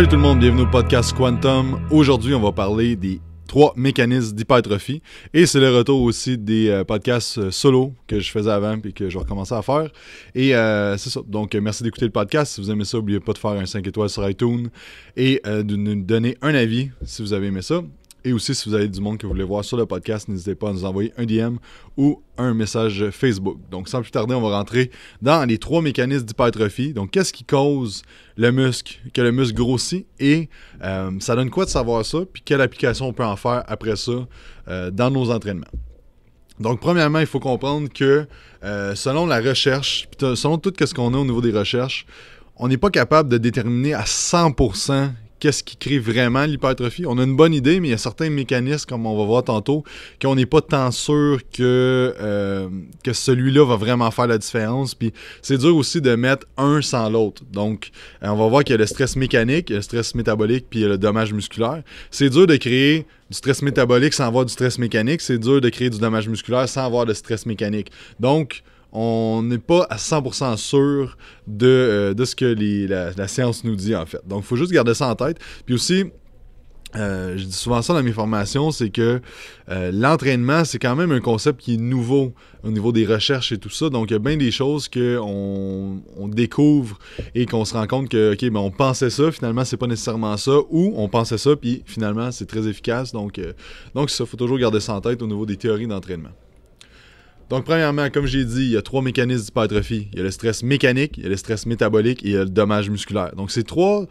Salut tout le monde, bienvenue au podcast Quantum. Aujourd'hui, on va parler des trois mécanismes d'hypertrophie et c'est le retour aussi des euh, podcasts euh, solo que je faisais avant et que je vais recommencer à faire. Et euh, c'est ça. Donc, merci d'écouter le podcast. Si vous aimez ça, n'oubliez pas de faire un 5 étoiles sur iTunes et de nous donner un avis si vous avez aimé ça. Et aussi, si vous avez du monde que vous voulez voir sur le podcast, n'hésitez pas à nous envoyer un DM ou un message Facebook. Donc, sans plus tarder, on va rentrer dans les trois mécanismes d'hypertrophie. Donc, qu'est-ce qui cause le muscle, que le muscle grossit et euh, ça donne quoi de savoir ça, puis quelle application on peut en faire après ça euh, dans nos entraînements. Donc, premièrement, il faut comprendre que euh, selon la recherche, selon tout ce qu'on a au niveau des recherches, on n'est pas capable de déterminer à 100% qu'est-ce qui crée vraiment l'hypertrophie. On a une bonne idée, mais il y a certains mécanismes, comme on va voir tantôt, qu'on n'est pas tant sûr que, euh, que celui-là va vraiment faire la différence. Puis c'est dur aussi de mettre un sans l'autre. Donc, euh, on va voir qu'il y a le stress mécanique, le stress métabolique, puis le dommage musculaire. C'est dur de créer du stress métabolique sans avoir du stress mécanique. C'est dur de créer du dommage musculaire sans avoir de stress mécanique. Donc, on n'est pas à 100% sûr euh, de, ce que la, science nous dit en fait. Donc, il faut juste garder ça en tête. Puis aussi, euh, je dis souvent ça dans mes formations, c'est que euh, l'entraînement, c'est quand même un concept qui est nouveau au niveau des recherches et tout ça. Donc, il y a bien des choses qu'on on découvre et qu'on se rend compte que, OK, ben, on pensait ça, finalement, c'est pas nécessairement ça, ou on pensait ça, puis finalement, c'est très efficace. Donc, donc ça, faut toujours garder ça en tête au niveau des théories d'entraînement. Donc, premièrement, comme j'ai dit, il y a trois mécanismes d'hypertrophie. Il y a le stress mécanique, il y a le stress métabolique et il y a le dommage musculaire. Donc, c'est trois,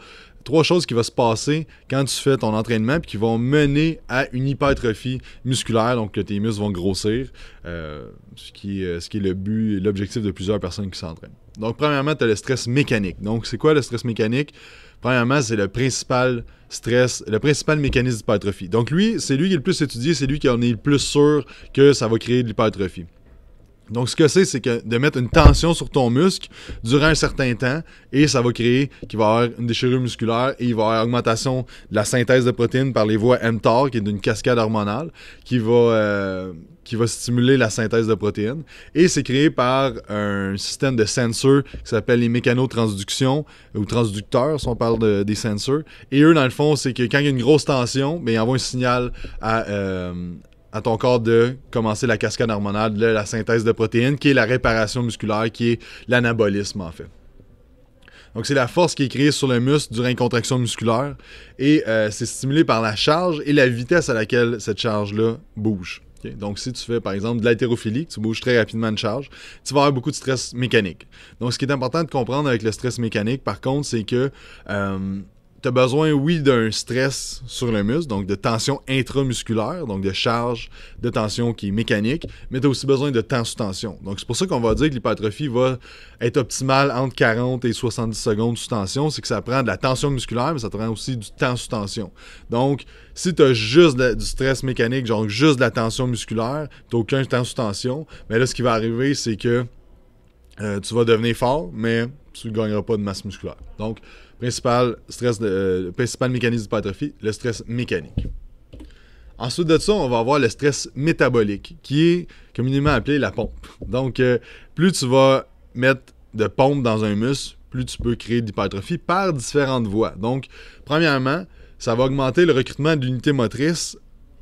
choses qui vont se passer quand tu fais ton entraînement et qui vont mener à une hypertrophie musculaire, donc que tes muscles vont grossir, euh, ce, qui, est, euh, ce est le but, l'objectif de plusieurs personnes qui s'entraînent. Donc, premièrement, tu as le stress mécanique. Donc, c'est quoi le stress mécanique? Premièrement, c'est le principal stress, le principal mécanisme d'hypertrophie. Donc, lui, c'est lui qui est le plus étudié, c'est lui qui en est le plus sûr que ça va créer de l'hypertrophie. Donc, ce que c'est, c'est que de mettre une tension sur ton muscle durant un certain temps et ça va créer qu'il va y avoir une déchirure musculaire et il va y avoir une augmentation de la synthèse de protéines par les voies mTOR, qui est d'une cascade hormonale, qui va, euh, qui va stimuler la synthèse de protéines. Et c'est créé par un système de sensors qui s'appelle les mécanotransductions ou transducteurs, si on parle des sensors. Et eux, dans le fond, c'est que quand il y a une grosse tension, ben, ils envoient un signal à, euh, à ton corps de commencer la cascade hormonale, la synthèse de protéines, qui est la réparation musculaire, qui est l'anabolisme en fait. Donc c'est la force qui est créée sur le muscle durant une contraction musculaire et euh, c'est stimulé par la charge et la vitesse à laquelle cette charge-là bouge. Donc si tu fais par exemple de l'hétérophilie, tu bouges très rapidement de charge, tu vas avoir beaucoup de stress mécanique. Donc ce qui est important de comprendre avec le stress mécanique par contre, c'est que... Euh, tu as besoin, oui, d'un stress sur le muscle, donc de tension intramusculaire, donc de charge de tension qui est mécanique, mais tu as aussi besoin de temps sous tension. Donc, c'est pour ça qu'on va dire que l'hypertrophie va être optimale entre 40 et 70 secondes sous tension. C'est que ça prend de la tension musculaire, mais ça prend aussi du temps sous tension. Donc, si tu as juste du stress mécanique, genre juste de la tension musculaire, tu aucun temps sous tension, mais là, ce qui va arriver, c'est que euh, tu vas devenir fort, mais tu ne gagneras pas de masse musculaire. Donc, principal, stress euh, principal mécanisme d'hypertrophie, le stress mécanique. Ensuite de ça, on va avoir le stress métabolique, qui est communément appelé la pompe. Donc, euh, plus tu vas mettre de pompe dans un muscle, plus tu peux créer d'hypertrophie par différentes voies. Donc, premièrement, ça va augmenter le recrutement d'unités motrices.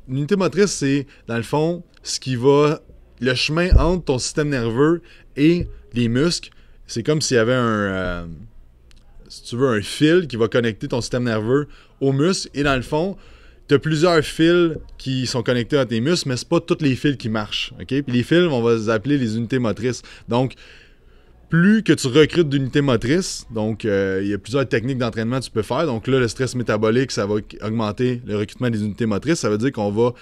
L'unité motrice, c'est, dans le fond, ce qui va. le chemin entre ton système nerveux et les muscles c'est comme s'il y avait un. Euh, si tu veux, un fil qui va connecter ton système nerveux au muscle. Et dans le fond, tu as plusieurs fils qui sont connectés à tes muscles, mais c'est pas tous les fils qui marchent. OK? les fils, on va les appeler les unités motrices. Donc, plus que tu recrutes d'unités motrices, donc euh, il y a plusieurs techniques d'entraînement que tu peux faire. Donc là, le stress métabolique, ça va augmenter le recrutement des unités motrices. Ça veut dire qu'on va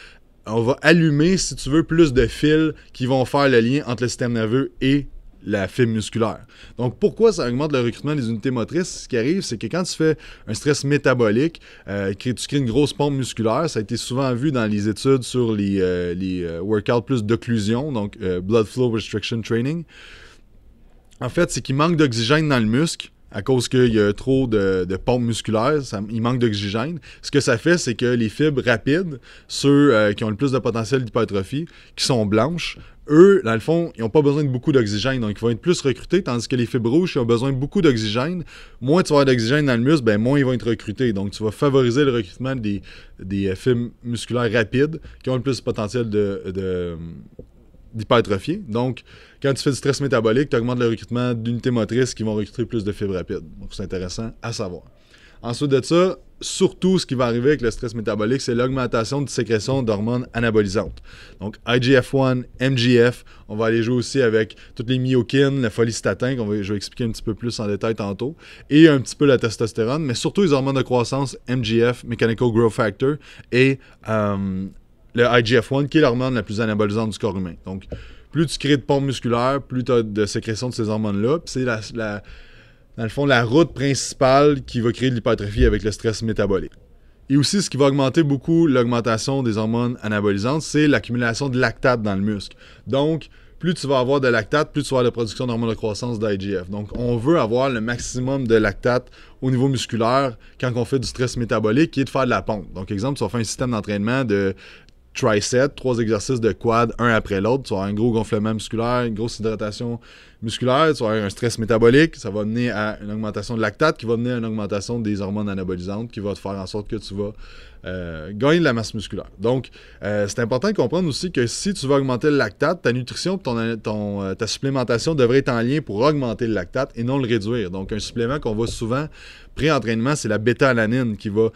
on va allumer, si tu veux, plus de fils qui vont faire le lien entre le système nerveux et la fibre musculaire. Donc, pourquoi ça augmente le recrutement des unités motrices? Ce qui arrive, c'est que quand tu fais un stress métabolique, euh, tu crées une grosse pompe musculaire. Ça a été souvent vu dans les études sur les, euh, euh, workouts plus d'occlusion, donc blood flow restriction training. En fait, c'est qu'il manque d'oxygène dans le muscle à cause qu'il y a trop de, pompes musculaires, il manque d'oxygène. Ce que ça fait, c'est que les fibres rapides, ceux euh, qui ont le plus de potentiel d'hypertrophie, qui sont blanches, eux, dans le fond, ils n'ont pas besoin de beaucoup d'oxygène, donc ils vont être plus recrutés, tandis que les fibres rouges, ils ont besoin de beaucoup d'oxygène. Moins tu vas avoir d'oxygène dans le muscle, ben, moins ils vont être recrutés. Donc tu vas favoriser le recrutement des, euh, fibres musculaires rapides qui ont le plus de potentiel de, d'hypertrophier. Donc, quand tu fais du stress métabolique, tu augmentes le recrutement d'unités motrices qui vont recruter plus de fibres rapides. Donc, c'est intéressant à savoir. Ensuite de ça, surtout ce qui va arriver avec le stress métabolique, c'est l'augmentation de sécrétion d'hormones anabolisantes. Donc IGF-1, MGF, on va aller jouer aussi avec toutes les myokines, la folistatin, qu'on va, je vais expliquer un petit peu plus en détail tantôt, et un petit peu la testostérone, mais surtout les hormones de croissance, MGF, Mechanical Growth Factor, et euh, le IGF-1, qui est l'hormone la plus anabolisante du corps humain. Donc, plus tu crées de pompes musculaires, plus tu as de sécrétion de ces hormones-là. C'est la, dans le fond la route principale qui va créer de l'hypertrophie avec le stress métabolique. Et aussi, ce qui va augmenter beaucoup l'augmentation des hormones anabolisantes, c'est l'accumulation de lactate dans le muscle. Donc, plus tu vas avoir de lactate, plus tu vas avoir de production d'hormones de croissance d'IGF. Donc, on veut avoir le maximum de lactate au niveau musculaire quand on fait du stress métabolique qui est de faire de la pompe. Donc, exemple, si on fait un système d'entraînement de tricep, trois exercices de quad, un après l'autre. Tu vas avoir un gros gonflement musculaire, une grosse hydratation musculaire, tu vas avoir un stress métabolique, ça va mener à une augmentation de lactate qui va mener à une augmentation des hormones anabolisantes qui va te faire en sorte que tu vas euh, gagner de la masse musculaire. Donc, euh, c'est important de comprendre aussi que si tu veux augmenter le lactate, ta nutrition ton, euh, ta supplémentation devrait être en lien pour augmenter le lactate et non le réduire. Donc, un supplément qu'on voit souvent pré-entraînement, c'est la bêta-alanine qui va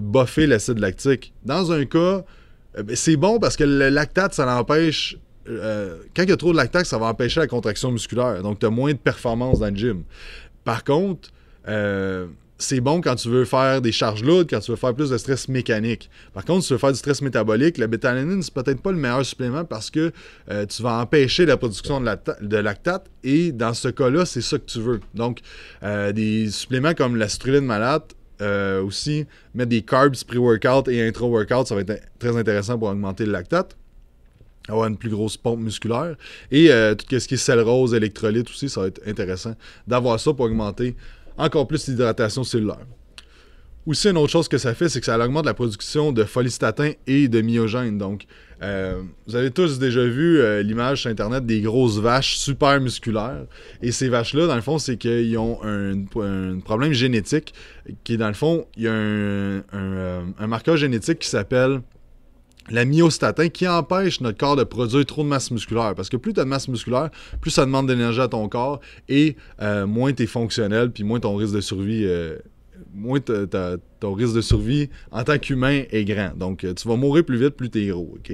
buffer l'acide lactique. Dans un cas, euh, ben, c'est bon parce que le lactate, ça l'empêche. Euh, quand il y a trop de lactate, ça va empêcher la contraction musculaire. Donc, tu as moins de performance dans le gym. Par contre, euh, c'est bon quand tu veux faire des charges lourdes, quand tu veux faire plus de stress mécanique. Par contre, si tu veux faire du stress métabolique, la bétalanine, c'est peut-être pas le meilleur supplément parce que tu vas empêcher la production de, lactate et dans ce cas-là, c'est ça que tu veux. Donc, des suppléments comme la citrulline malade, euh, aussi, mettre des carbs pré-workout et intra workout ça va être très intéressant pour augmenter le lactate avoir une plus grosse pompe musculaire. Et euh, tout ce qui est sel rose, électrolyte aussi, ça va être intéressant d'avoir ça pour augmenter encore plus l'hydratation cellulaire. Aussi, une autre chose que ça fait, c'est que ça augmente la production de folistatin et de myogène. Donc, euh, vous avez tous déjà vu euh, l'image sur Internet des grosses vaches super musculaires. Et ces vaches-là, dans le fond, c'est qu'ils ont un, problème génétique qui dans le fond, il y a euh, un, marqueur génétique qui s'appelle la myostatin qui empêche notre corps de produire trop de masse musculaire. Parce que plus tu as de masse musculaire, plus ça demande d'énergie à ton corps et moins tu es fonctionnel, puis moins ton risque de survie moins ton risque de survie en tant qu'humain est grand. Donc, euh, tu vas mourir plus vite, plus t'es héros. ok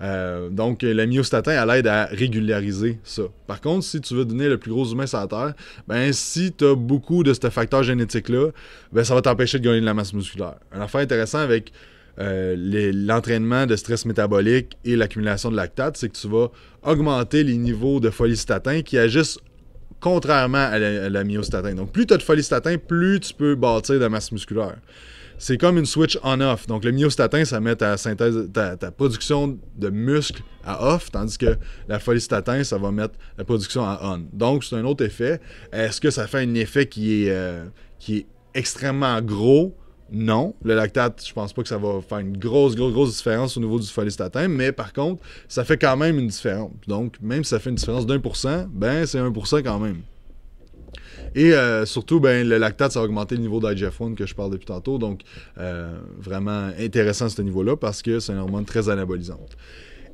euh, donc, euh, la myostatin, elle aide à régulariser ça. Par contre, si tu veux devenir le plus gros humain sur la Terre, ben, si tu as beaucoup de ce facteur génétique-là, ben, ça va t'empêcher de gagner de la masse musculaire. Un affaire intéressant avec l'entraînement de stress métabolique et l'accumulation de lactate, c'est que tu vas augmenter les niveaux de folistatin qui agissent contrairement à la, myostatin. Donc, plus tu as de folistatin, plus tu peux bâtir de masse musculaire. C'est comme une switch on-off. Donc, le myostatin, ça met ta synthèse, ta, production de muscle à off, tandis que la folistatin, ça va mettre la production à on. Donc, c'est un autre effet. Est-ce que ça fait un effet qui est, euh, qui est extrêmement gros? non. Le lactate, je pense pas que ça va faire une grosse, grosse, grosse différence au niveau du folistatin, mais par contre, ça fait quand même une différence. Donc, même si ça fait une différence d'un pour cent, ben c'est 1% quand même. Et euh, surtout, ben, le lactate, ça a augmenté le niveau d'IGF-1 que je parle depuis tantôt. Donc, euh, vraiment intéressant ce niveau-là parce que c'est une hormone très anabolisante.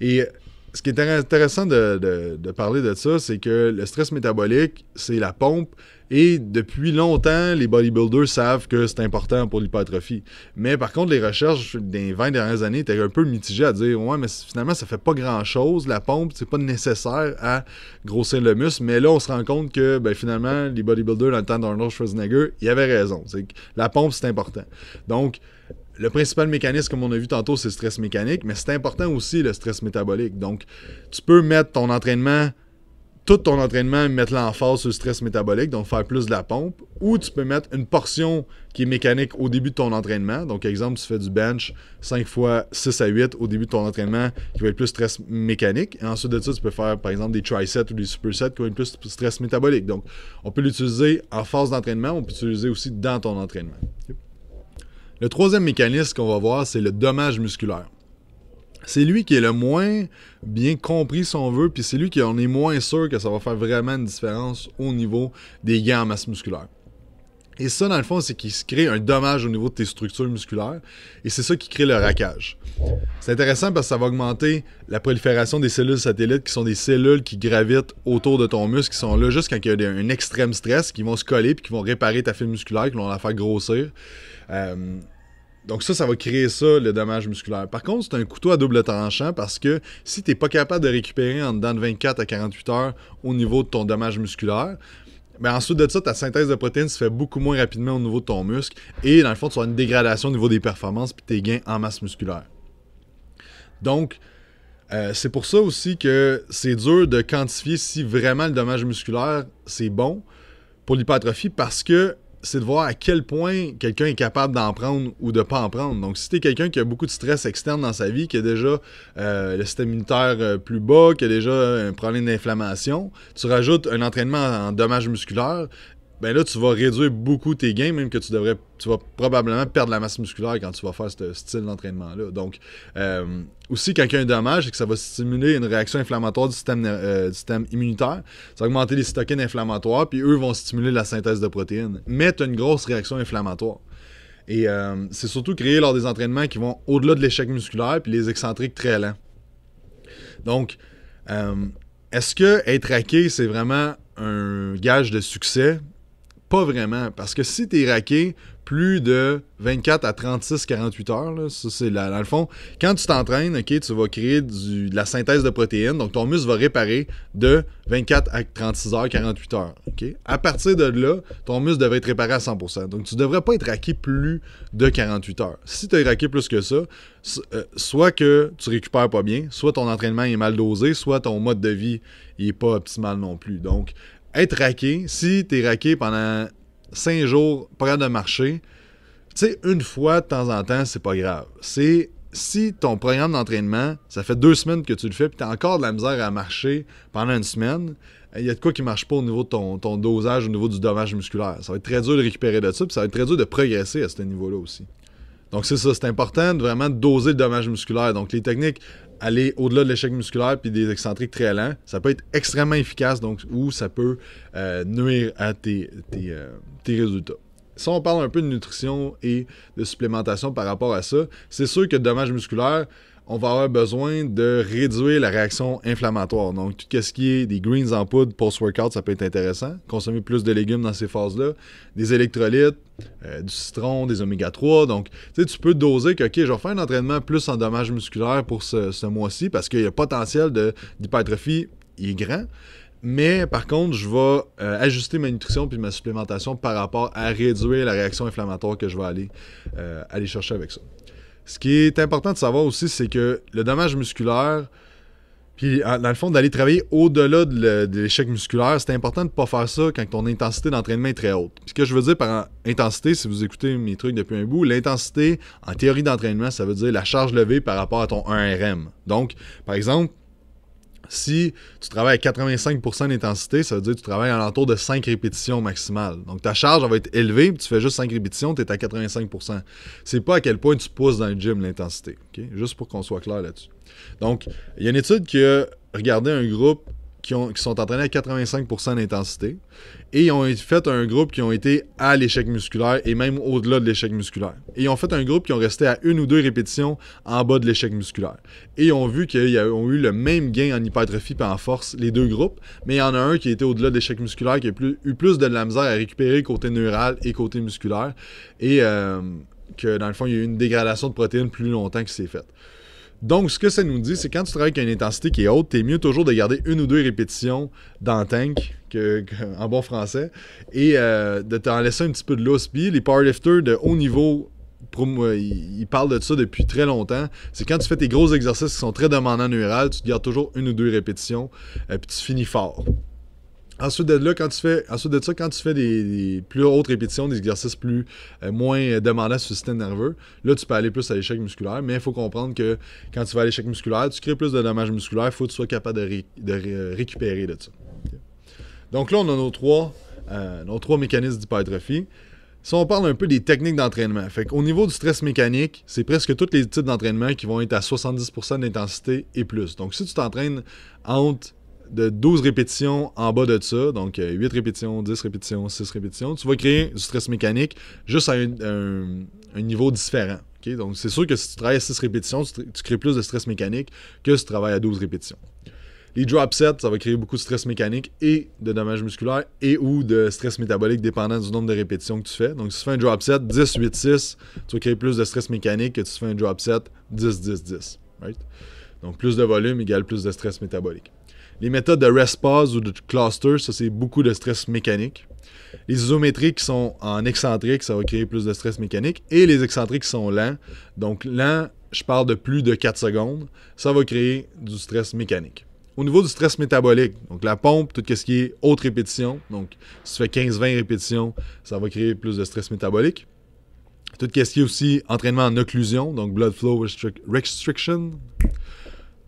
Et ce qui est intéressant de parler de ça, c'est que le stress métabolique, c'est la pompe et depuis longtemps, les bodybuilders savent que c'est important pour l'hypertrophie. Mais par contre, les recherches des 20 dernières années étaient un peu mitigées à dire Ouais, mais finalement, ça fait pas grand-chose. La pompe, c'est pas nécessaire à grossir le muscle. Mais là, on se rend compte que ben, finalement, les bodybuilders dans le temps d'Arnold Schwarzenegger, ils avaient raison. C'est que la pompe, c'est important. Donc, le principal mécanisme, comme on a vu tantôt, c'est le stress mécanique, mais c'est important aussi le stress métabolique. Donc, tu peux mettre ton entraînement tout ton entraînement mettre en sur le stress métabolique, donc faire plus de la pompe, ou tu peux mettre une portion qui est mécanique au début de ton entraînement. Donc, exemple, tu fais du bench 5 fois 6 à 8 au début de ton entraînement qui va être plus stress mécanique. Et ensuite de ça, tu peux faire par exemple des tri-sets ou des supersets qui vont être plus stress métabolique. Donc, on peut l'utiliser en phase d'entraînement, on peut l'utiliser aussi dans ton entraînement. Le troisième mécanisme qu'on va voir, c'est le dommage musculaire c'est lui qui est le moins bien compris, si on veut, puis c'est lui qui en est moins sûr que ça va faire vraiment une différence au niveau des gains en masse musculaire. Et ça, dans le fond, c'est qu'il se crée un dommage au niveau de tes structures musculaires. Et c'est ça qui crée le raquage. C'est intéressant parce que ça va augmenter la prolifération des cellules satellites, qui sont des cellules qui gravitent autour de ton muscle, qui sont là juste quand il y a un extrême stress, qui vont se coller, puis qui vont réparer ta fibre musculaire, qui vont la faire grossir. Euh, donc ça, ça va créer ça, le dommage musculaire. Par contre, c'est un couteau à double tranchant parce que si tu n'es pas capable de récupérer en dedans de 24 à 48 heures au niveau de ton dommage musculaire, ben ensuite de ça, ta synthèse de protéines se fait beaucoup moins rapidement au niveau de ton muscle et dans le fond, tu as une dégradation au niveau des performances puis tes gains en masse musculaire. Donc, euh, c'est pour ça aussi que c'est dur de quantifier si vraiment le dommage musculaire, c'est bon pour l'hypertrophie parce que c'est de voir à quel point quelqu'un est capable d'en prendre ou de pas en prendre. Donc, si tu es quelqu'un qui a beaucoup de stress externe dans sa vie, qui a déjà euh, le système immunitaire euh, plus bas, qui a déjà un problème d'inflammation, tu rajoutes un entraînement en dommages musculaires, ben là, tu vas réduire beaucoup tes gains, même que tu devrais, tu vas probablement perdre la masse musculaire quand tu vas faire ce style d'entraînement-là. Donc, euh, aussi, quand il y a un dommage, c'est que ça va stimuler une réaction inflammatoire du système, euh, du système immunitaire. Ça va augmenter les cytokines inflammatoires, puis eux vont stimuler la synthèse de protéines. Mais tu as une grosse réaction inflammatoire. Et euh, c'est surtout créé lors des entraînements qui vont au-delà de l'échec musculaire, puis les excentriques très lents. Donc, est-ce que être hacké, c'est vraiment un gage de succès? Pas vraiment, parce que si tu es raqué plus de 24 à 36, 48 heures, ça c'est là, dans le fond, quand tu t'entraînes, ok, tu vas créer de la synthèse de protéines, donc ton muscle va réparer de 24 à 36 heures, 48 heures, ok. À partir de là, ton muscle devrait être réparé à 100%, donc tu ne devrais pas être raqué plus de 48 heures. Si tu es raqué plus que ça, euh, soit que tu récupères pas bien, soit ton entraînement est mal dosé, soit ton mode de vie n'est pas optimal non plus. Donc, être raqué, si tu es raqué pendant 5 jours près de marcher, tu sais, une fois de temps en temps, c'est pas grave. C'est si ton programme d'entraînement, ça fait deux semaines que tu le fais, puis tu as encore de la misère à marcher pendant une semaine, il y a de quoi qui marche pas au niveau de ton, ton, dosage, au niveau du dommage musculaire. Ça va être très dur de récupérer de ça, puis ça va être très dur de progresser à ce niveau-là aussi. Donc c'est ça, c'est important de vraiment doser le dommage musculaire. Donc les techniques aller au-delà de l'échec musculaire puis des excentriques très lents, ça peut être extrêmement efficace, donc ça peut euh, nuire à euh, tes, résultats si on parle un peu de nutrition et de supplémentation par rapport à ça, c'est sûr que dommages musculaires, on va avoir besoin de réduire la réaction inflammatoire. Donc, tout ce qui est des greens en poudre post-workout, ça peut être intéressant. Consommer plus de légumes dans ces phases-là, des électrolytes, euh, du citron, des oméga-3. Donc, tu tu peux doser que, OK, je vais faire un entraînement plus en dommages musculaires pour ce, mois-ci parce qu'il que le potentiel d'hypertrophie est grand. Mais par contre, je vais euh, ajuster ma nutrition puis ma supplémentation par rapport à réduire la réaction inflammatoire que je vais aller, euh, aller chercher avec ça. Ce qui est important de savoir aussi, c'est que le dommage musculaire, puis ah, dans le fond, d'aller travailler au-delà de l'échec musculaire, c'est important de ne pas faire ça quand ton intensité d'entraînement est très haute. ce que je veux dire par intensité, si vous écoutez mes trucs depuis un bout, l'intensité en théorie d'entraînement, ça veut dire la charge levée par rapport à ton 1RM. Donc, par exemple, si tu travailles à 85% d'intensité, ça veut dire que tu travailles à l'entour de 5 répétitions maximales. Donc ta charge va être élevée, tu fais juste 5 répétitions, tu es à 85%. C'est pas à quel point tu pousses dans le gym l'intensité. Juste pour qu'on soit clair là-dessus. Donc, il y a une étude qui a regardé un groupe qui, sont entraînés à 85% d'intensité. Et ils ont fait un groupe qui ont été à l'échec musculaire et même au-delà de l'échec musculaire. Et ils ont fait un groupe qui ont resté à une ou deux répétitions en bas de l'échec musculaire. Et ils ont vu qu'ils ont eu le même gain en hypertrophie et en force, les deux groupes. Mais il y en a un qui était au-delà de l'échec musculaire, qui a plus, eu plus de la misère à récupérer côté neural et côté musculaire. Et euh, que dans le fond, il y a eu une dégradation de protéines plus longtemps qui s'est faite. Donc, ce que ça nous dit, c'est quand tu travailles avec une intensité qui est haute, t'es mieux toujours de garder une ou deux répétitions dans le tank, que, en bon français, et euh, de t'en laisser un petit peu de l'os. Les les powerlifters de haut niveau euh, ils parlent de ça depuis très longtemps. C'est quand tu fais tes gros exercices qui sont très demandants neural, tu gardes toujours une ou deux répétitions, et euh, puis tu finis fort. Ensuite de, quand tu fais, de ça, quand tu fais des, plus hautes répétitions, des exercices plus euh, moins demandants sur le système nerveux, là, tu peux aller plus à l'échec musculaire, mais il faut comprendre que quand tu vas à l'échec musculaire, tu crées plus de dommages musculaires, il faut que tu sois capable de, euh, récupérer de ça. Donc là, on a nos trois, euh, nos trois mécanismes d'hypertrophie. Si on parle un peu des techniques d'entraînement, fait au niveau du stress mécanique, c'est presque tous les types d'entraînement qui vont être à 70% d'intensité et plus. Donc si tu t'entraînes entre de 12 répétitions en bas de ça, donc 8 euh, répétitions, 10 répétitions, 6 répétitions, tu vas créer du stress mécanique juste à un, niveau différent. Donc, c'est sûr que si tu travailles à 6 répétitions, tu, crées plus de stress mécanique que si tu travailles à 12 répétitions. Les drop sets, ça va créer beaucoup de stress mécanique et de dommages musculaires et ou de stress métabolique dépendant du nombre de répétitions que tu fais. Donc, si tu fais un drop set 10, 8, 6, tu vas créer plus de stress mécanique que si tu fais un drop set 10, 10, 10. Donc, plus de volume égale plus de stress métabolique. Les méthodes de rest-pause ou de cluster, ça c'est beaucoup de stress mécanique. Les isométriques qui sont en excentrique, ça va créer plus de stress mécanique. Et les excentriques sont lents. Donc lents, je parle de plus de 4 secondes, ça va créer du stress mécanique. Au niveau du stress métabolique, donc la pompe, tout ce qui est haute répétition, donc si tu fais 15-20 répétitions, ça va créer plus de stress métabolique. Tout ce qui est aussi entraînement en occlusion, donc blood flow restriction.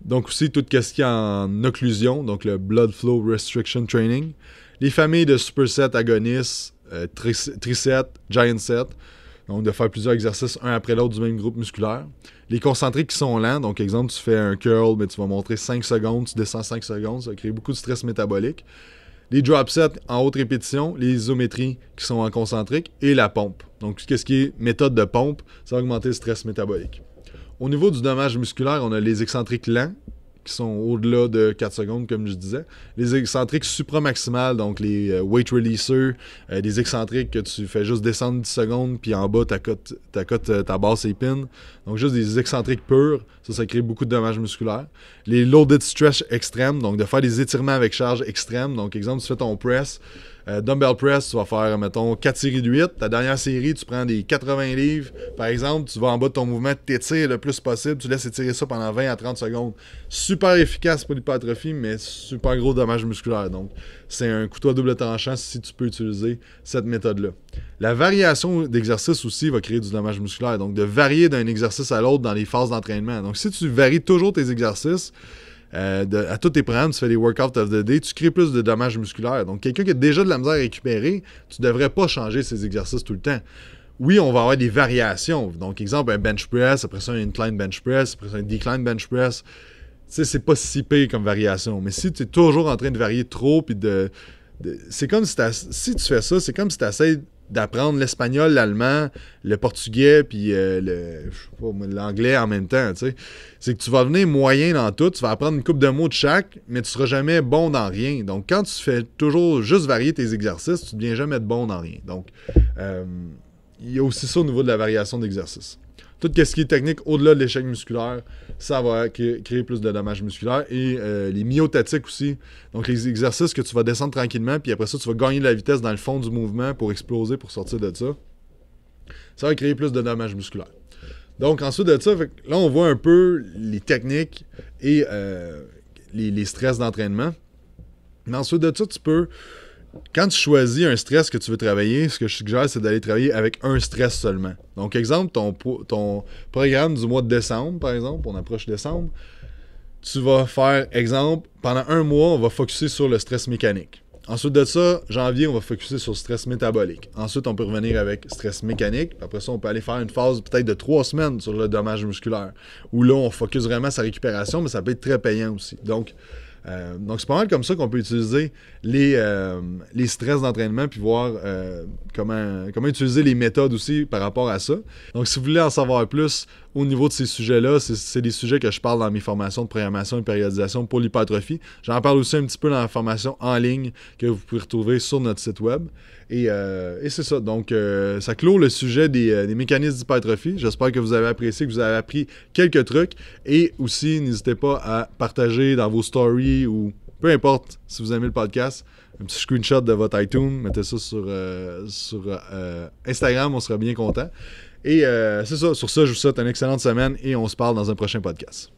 Donc aussi tout ce qui est en occlusion, donc le Blood Flow Restriction Training. Les familles de superset agonistes, euh, giant set, donc de faire plusieurs exercices un après l'autre du même groupe musculaire. Les concentriques qui sont lents, donc exemple tu fais un curl, mais tu vas montrer 5 secondes, tu descends 5 secondes, ça crée beaucoup de stress métabolique. Les drop sets en haute répétition, les isométries qui sont en concentrique et la pompe. Donc qu'est-ce qui est méthode de pompe, ça va augmenter le stress métabolique. Au niveau du dommage musculaire, on a les excentriques lents, qui sont au-delà de 4 secondes, comme je disais. Les excentriques supramaximales, donc les euh, weight releasers, euh, des les excentriques que tu fais juste descendre 10 secondes, puis en bas, ta cote, ta, cote, euh, ta basse épine. Donc juste des excentriques purs, ça, ça crée beaucoup de dommages musculaires. Les loaded stretch extrêmes, donc de faire des étirements avec charge extrême. Donc, exemple, tu fais ton press, euh, dumbbell press, tu vas faire, mettons, 4 séries de 8. Ta dernière série, tu prends des 80 livres, par exemple, tu vas en bas de ton mouvement, tu t'étires le plus possible, tu laisses étirer ça pendant 20 à 30 secondes. Super efficace pour l'hypertrophie, mais super gros dommage musculaire. Donc, c'est un couteau à double tranchant si tu peux utiliser cette méthode-là. La variation d'exercice aussi va créer du dommage musculaire. Donc, de varier d'un exercice à l'autre dans les phases d'entraînement. Donc, si tu varies toujours tes exercices, euh, à tous tes programmes, tu fais des workouts of the day, tu crées plus de dommages musculaires. Donc, quelqu'un qui a déjà de la misère à récupérer, tu ne devrais pas changer ses exercices tout le temps. Oui, on va avoir des variations. Donc, exemple, un bench press, après ça, un incline bench press, après ça, un decline bench press. Tu sais, c'est pas si pire comme variation. Mais si tu es toujours en train de varier trop, puis de. c'est comme si, si tu fais ça, c'est comme si tu essaies d'apprendre l'espagnol, l'allemand, le portugais, puis euh, le, l'anglais en même temps. sais. C'est que tu vas venir moyen dans tout, tu vas apprendre une coupe de mots de chaque, mais tu seras jamais bon dans rien. Donc, quand tu fais toujours juste varier tes exercices, tu ne deviens jamais bon dans rien. Donc, euh, il y a aussi ça au niveau de la variation d'exercices tout ce qui est technique au-delà de l'échec musculaire, ça va créer plus de dommages musculaires. Et euh, les myotatiques aussi. Donc, les exercices que tu vas descendre tranquillement, puis après ça, tu vas gagner de la vitesse dans le fond du mouvement pour exploser, pour sortir de ça. Ça va créer plus de dommages musculaires. Donc, ensuite de ça, là, on voit un peu les techniques et euh, les, les, stress d'entraînement. Mais ensuite de ça, tu peux quand tu choisis un stress que tu veux travailler, ce que je suggère, c'est d'aller travailler avec un stress seulement. Donc, exemple, ton, programme du mois de décembre, par exemple, on approche décembre, tu vas faire, exemple, pendant un mois, on va focuser sur le stress mécanique. Ensuite de ça, janvier, on va focuser sur le stress métabolique. Ensuite, on peut revenir avec stress mécanique. Après ça, on peut aller faire une phase peut-être de trois semaines sur le dommage musculaire, où là, on focus vraiment sa récupération, mais ça peut être très payant aussi. Donc, euh, donc, c'est pas mal comme ça qu'on peut utiliser les, euh, stress d'entraînement puis voir euh, comment, comment utiliser les méthodes aussi par rapport à ça. Donc, si vous voulez en savoir plus, au niveau de ces sujets-là, c'est des sujets que je parle dans mes formations de programmation et périodisation pour l'hypertrophie. J'en parle aussi un petit peu dans la formation en ligne que vous pouvez retrouver sur notre site web. Et, euh, c'est ça. Donc, euh, ça clôt le sujet euh, des, mécanismes d'hypertrophie. J'espère que vous avez apprécié, que vous avez appris quelques trucs. Et aussi, n'hésitez pas à partager dans vos stories ou peu importe si vous aimez le podcast un petit screenshot de votre iTunes, mettez ça sur, Instagram, on sera bien content. Et euh, c'est ça. Sur ça, je vous souhaite une excellente semaine et on se parle dans un prochain podcast.